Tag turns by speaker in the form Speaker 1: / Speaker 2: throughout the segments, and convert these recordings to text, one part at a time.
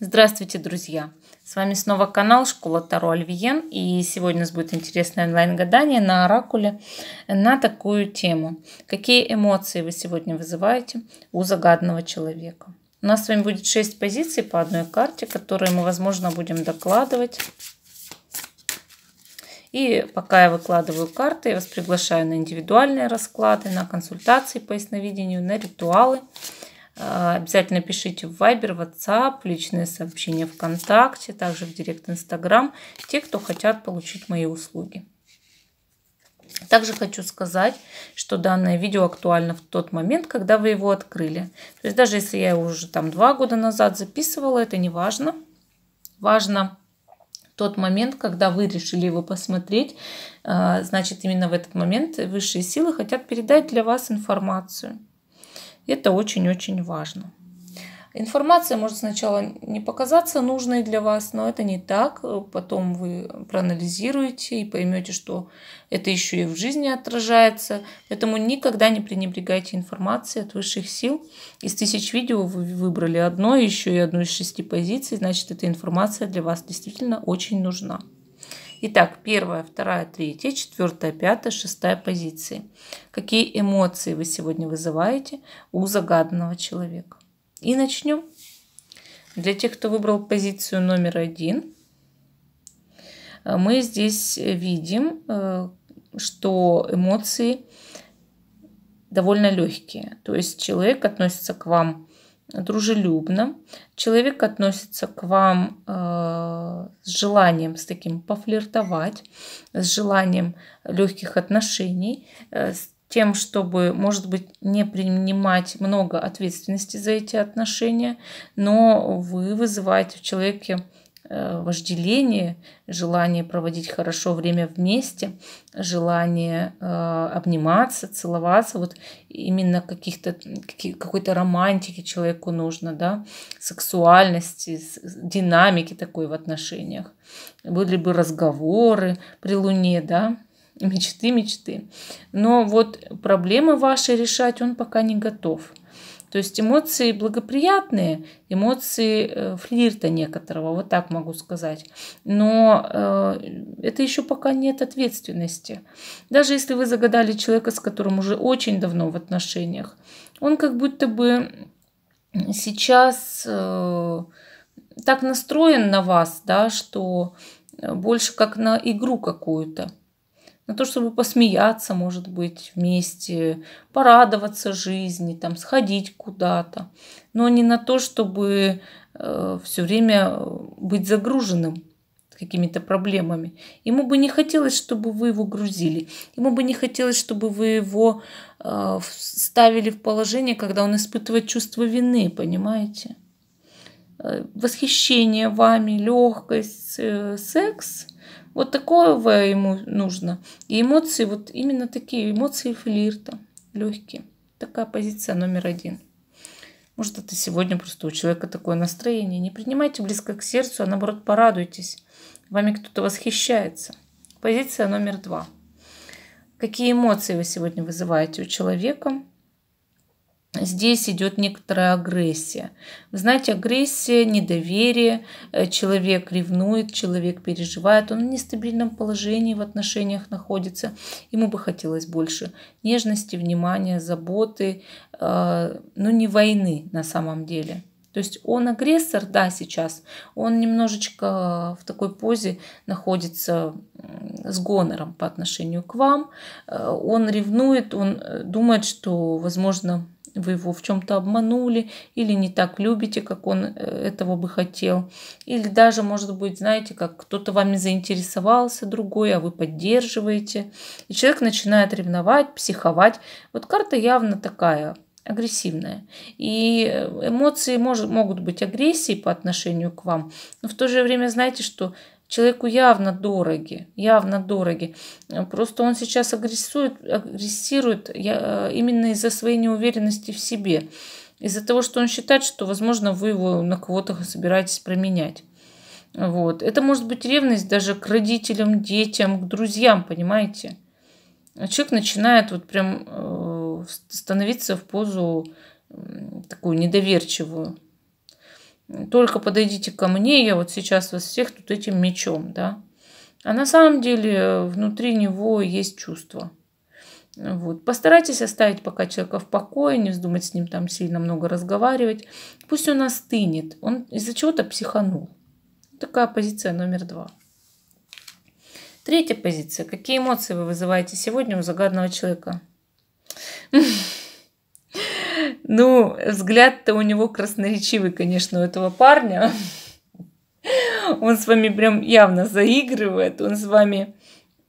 Speaker 1: Здравствуйте, друзья! С вами снова канал Школа Таро Альвиен. И сегодня у нас будет интересное онлайн-гадание на оракуле на такую тему. Какие эмоции вы сегодня вызываете у загаданного человека? У нас с вами будет 6 позиций по одной карте, которые мы, возможно, будем докладывать. И пока я выкладываю карты, я вас приглашаю на индивидуальные расклады, на консультации по ясновидению, на ритуалы. Э, обязательно пишите в Viber, WhatsApp, личные сообщения ВКонтакте, также в Директ Инстаграм, те, кто хотят получить мои услуги. Также хочу сказать, что данное видео актуально в тот момент, когда вы его открыли. То есть даже если я его уже там два года назад записывала, это не важно. Важно тот момент, когда вы решили его посмотреть, э, значит именно в этот момент высшие силы хотят передать для вас информацию. Это очень-очень важно. Информация может сначала не показаться нужной для вас, но это не так. Потом вы проанализируете и поймете, что это еще и в жизни отражается. Поэтому никогда не пренебрегайте информацией от высших сил. Из тысяч видео вы выбрали одно, еще и одну из шести позиций, значит, эта информация для вас действительно очень нужна. Итак, первая, вторая, третья, четвертая, пятая, шестая позиции. Какие эмоции вы сегодня вызываете у загаданного человека? И начнем. Для тех, кто выбрал позицию номер один, э, мы здесь видим, э, что эмоции довольно легкие. То есть человек относится к вам дружелюбно, человек относится к вам э, с желанием, с таким пофлиртовать, с желанием легких отношений, э, с тем, чтобы, может быть, не принимать много ответственности за эти отношения, но вы вызываете в человеке Э, вожделение, желание проводить хорошо время вместе, желание э, обниматься, целоваться. Вот именно каких-то, какой-то романтики человеку нужно, да, сексуальности, динамики такой в отношениях. Были бы разговоры при луне, да, мечты, мечты. Но вот проблемы ваши решать он пока не готов – то есть эмоции благоприятные, эмоции э, флирта некоторого, вот так могу сказать. Но э, это еще пока нет ответственности. Даже если вы загадали человека, с которым уже очень давно в отношениях, он как будто бы сейчас э, так настроен на вас, да, что больше как на игру какую-то на то, чтобы посмеяться, может быть, вместе, порадоваться жизни, там, сходить куда-то, но не на то, чтобы э, все время э, быть загруженным какими-то проблемами. Ему бы не хотелось, чтобы вы его грузили. Ему бы не хотелось, чтобы вы его э, ставили в положение, когда он испытывает чувство вины, понимаете? восхищение вами, легкость, э, секс. Вот такое ему нужно. И эмоции, вот именно такие эмоции флирта, легкие. Такая позиция номер один. Может, это сегодня просто у человека такое настроение. Не принимайте близко к сердцу, а наоборот порадуйтесь. Вами кто-то восхищается. Позиция номер два. Какие эмоции вы сегодня вызываете у человека? Здесь идет некоторая агрессия. Вы знаете, агрессия, недоверие, э, человек ревнует, человек переживает, он в нестабильном положении в отношениях находится. Ему бы хотелось больше нежности, внимания, заботы, э, но не войны на самом деле. То есть он агрессор, да, сейчас, он немножечко в такой позе находится с гонором по отношению к вам, э, он ревнует, он думает, что, возможно, вы его в чем-то обманули или не так любите, как он э, этого бы хотел. Или даже, может быть, знаете, как кто-то вами заинтересовался другой, а вы поддерживаете. И человек начинает ревновать, психовать. Вот карта явно такая агрессивная. И э, эмоции может, могут быть агрессией по отношению к вам, но в то же время знаете, что человеку явно дороги, явно дороги. Просто он сейчас агрессует, агрессирует э, именно из-за своей неуверенности в себе, из-за того, что он считает, что, возможно, вы его на кого-то собираетесь променять. Вот. Это может быть ревность даже к родителям, детям, к друзьям, понимаете? А человек начинает вот прям э, становиться в позу такую недоверчивую только подойдите ко мне, я вот сейчас вас всех тут этим мечом, да. А на самом деле э, внутри него есть чувство. Вот. Постарайтесь оставить пока человека в покое, не вздумать с ним там сильно много разговаривать. Пусть он остынет, он из-за чего-то психанул. Такая позиция номер два. Третья позиция. Какие эмоции вы вызываете сегодня у загадного человека? Ну, взгляд-то у него красноречивый, конечно, у этого парня. Он с вами прям явно заигрывает, он с вами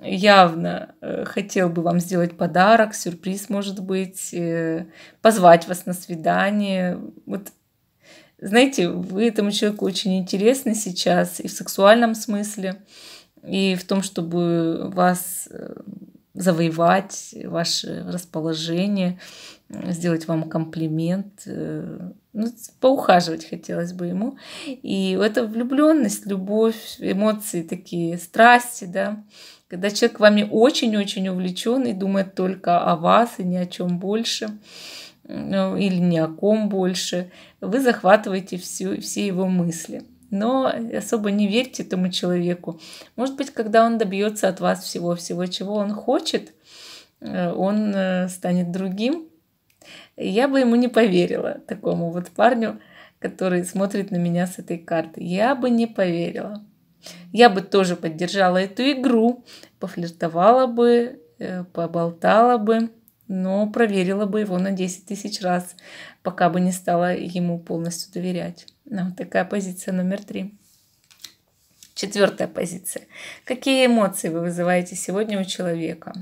Speaker 1: явно э, хотел бы вам сделать подарок, сюрприз, может быть, э, позвать вас на свидание. Вот, знаете, вы этому человеку очень интересны сейчас и в сексуальном смысле, и в том, чтобы вас э, завоевать ваше расположение, сделать вам комплимент, э, ну, поухаживать хотелось бы ему. И это влюбленность, любовь, эмоции такие, страсти, да. Когда человек вами очень-очень увлечен и думает только о вас и ни о чем больше э, или ни о ком больше, вы захватываете всю, все его мысли но особо не верьте этому человеку. Может быть, когда он добьется от вас всего-всего, чего он хочет, э, он э, станет другим. Я бы ему не поверила, такому вот парню, который смотрит на меня с этой карты. Я бы не поверила. Я бы тоже поддержала эту игру, пофлиртовала бы, э, поболтала бы но проверила бы его на 10 тысяч раз, пока бы не стала ему полностью доверять. Ну, такая позиция номер три. Четвертая позиция. Какие эмоции вы вызываете сегодня у человека?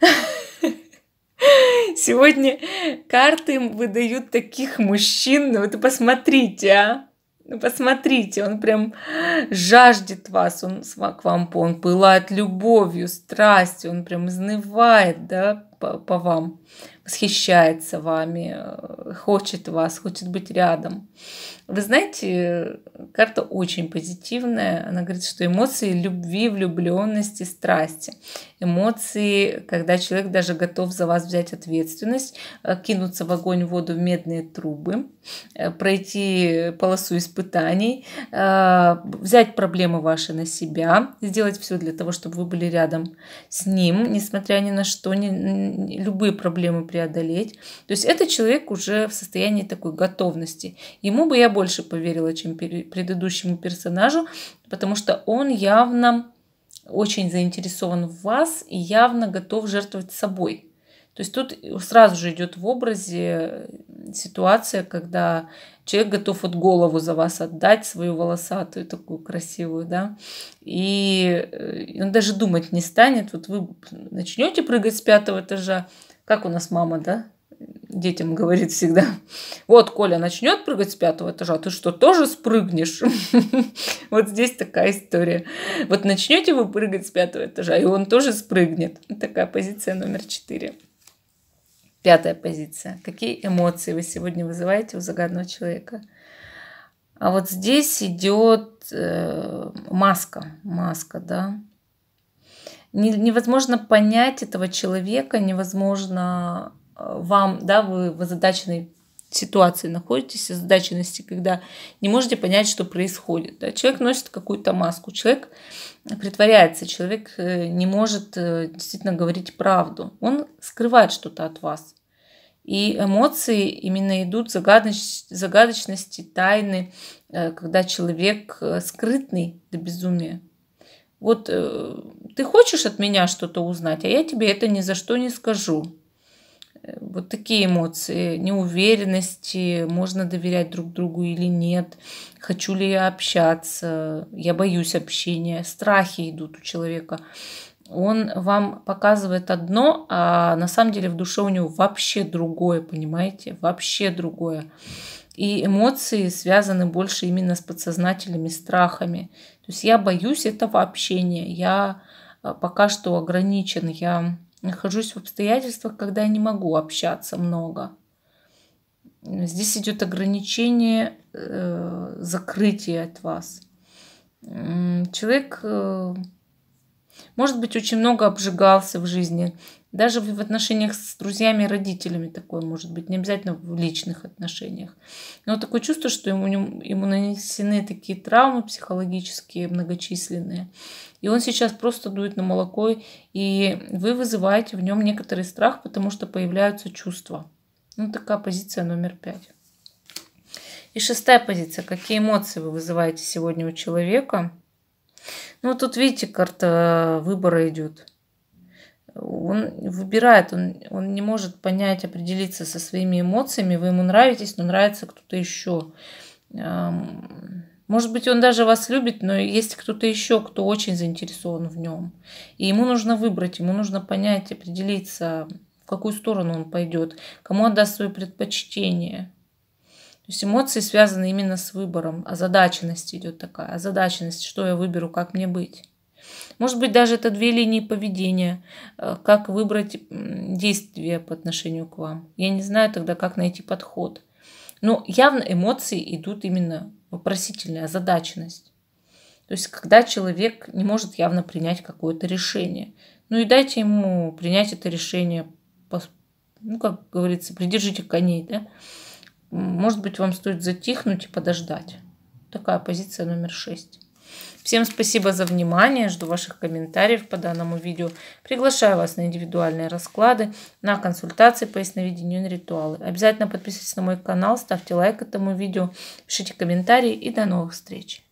Speaker 1: Сегодня карты выдают таких мужчин. Ну, это посмотрите, а. Ну, посмотрите, он прям жаждет вас, он к вам, он пылает любовью, страстью, он прям изнывает, да, по, по вам, восхищается вами, э, хочет вас, хочет быть рядом. Вы знаете, карта очень позитивная. Она говорит, что эмоции любви, влюбленности, страсти. Эмоции, когда человек даже готов за вас взять ответственность, э, кинуться в огонь, в воду, в медные трубы, э, пройти полосу испытаний, э, взять проблемы ваши на себя, сделать все для того, чтобы вы были рядом с ним, несмотря ни на что, не, любые проблемы преодолеть. То есть это человек уже в состоянии такой готовности. Ему бы я больше поверила, чем перед предыдущему персонажу, потому что он явно очень заинтересован в вас и явно готов жертвовать собой. То есть тут сразу же идет в образе э, ситуация, когда человек готов вот голову за вас отдать, свою волосатую такую красивую, да, и э, он даже думать не станет. Вот вы начнете прыгать с пятого этажа, как у нас мама, да, детям говорит всегда. Вот Коля начнет прыгать с пятого этажа, ты что, тоже спрыгнешь? Вот здесь такая история. Вот начнете вы прыгать с пятого этажа, и он тоже спрыгнет. Такая позиция номер четыре. Пятая позиция. Какие эмоции вы сегодня вызываете у загадного человека? А вот здесь идет э, маска, маска, да. Невозможно понять этого человека, невозможно вам, да, вы в озадаченной ситуации находитесь, озадаченности, когда не можете понять, что происходит. Да? Человек носит какую-то маску, человек притворяется, человек э, не может э, действительно говорить правду. Он скрывает что-то от вас. И эмоции именно идут загадоч... загадочности, тайны, э, когда человек скрытный до безумия. Вот ты хочешь от меня что-то узнать, а я тебе это ни за что не скажу. Вот такие эмоции, неуверенности, можно доверять друг другу или нет, хочу ли я общаться, я боюсь общения, страхи идут у человека. Он вам показывает одно, а на самом деле в душе у него вообще другое, понимаете, вообще другое. И эмоции связаны больше именно с подсознательными страхами. То есть я боюсь этого общения, я а, пока что ограничен, я Нахожусь в обстоятельствах, когда я не могу общаться много. Здесь идет ограничение э, закрытия от вас. Человек э, может быть, очень много обжигался в жизни. Даже в отношениях с друзьями и родителями такое может быть. Не обязательно в личных отношениях. Но такое чувство, что ему, ему нанесены такие травмы психологические, многочисленные. И он сейчас просто дует на молоко, и вы вызываете в нем некоторый страх, потому что появляются чувства. Ну, такая позиция номер пять. И шестая позиция. Какие эмоции вы вызываете сегодня у человека? Ну, тут, видите, карта э, выбора идет. Он выбирает, он, он не может понять, определиться со своими эмоциями. Вы ему нравитесь, но нравится кто-то еще. Может быть, он даже вас любит, но есть кто-то еще, кто очень заинтересован в нем. И ему нужно выбрать, ему нужно понять, определиться, в какую сторону он пойдет, кому отдаст свое предпочтение. То есть эмоции связаны именно с выбором. Озадаченность а идет такая. Озадаченность, а что я выберу, как мне быть. Может быть, даже это две линии поведения, э, как выбрать действие по отношению к вам. Я не знаю тогда, как найти подход. Но явно эмоции идут именно вопросительная озадаченность. То есть, когда человек не может явно принять какое-то решение. Ну и дайте ему принять это решение, ну, как говорится, придержите коней, да, может быть, вам стоит затихнуть и подождать. Такая позиция номер шесть. Всем спасибо за внимание, жду ваших комментариев по данному видео. Приглашаю вас на индивидуальные расклады, на консультации по ясновидению и ритуалы. Обязательно подписывайтесь на мой канал, ставьте лайк этому видео, пишите комментарии и до новых встреч.